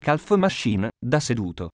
Calf Machine da seduto.